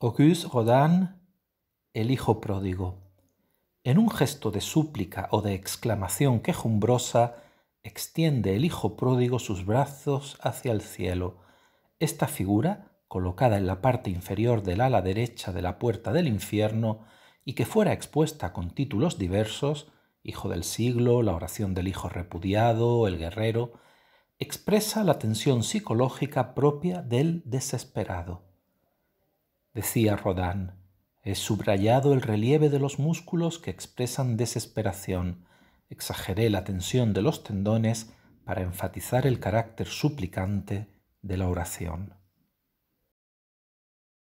Auguste Rodin, el hijo pródigo. En un gesto de súplica o de exclamación quejumbrosa, extiende el hijo pródigo sus brazos hacia el cielo. Esta figura, colocada en la parte inferior del ala derecha de la puerta del infierno y que fuera expuesta con títulos diversos, Hijo del siglo, la oración del hijo repudiado, el guerrero, expresa la tensión psicológica propia del desesperado decía Rodán: he subrayado el relieve de los músculos que expresan desesperación, exageré la tensión de los tendones para enfatizar el carácter suplicante de la oración.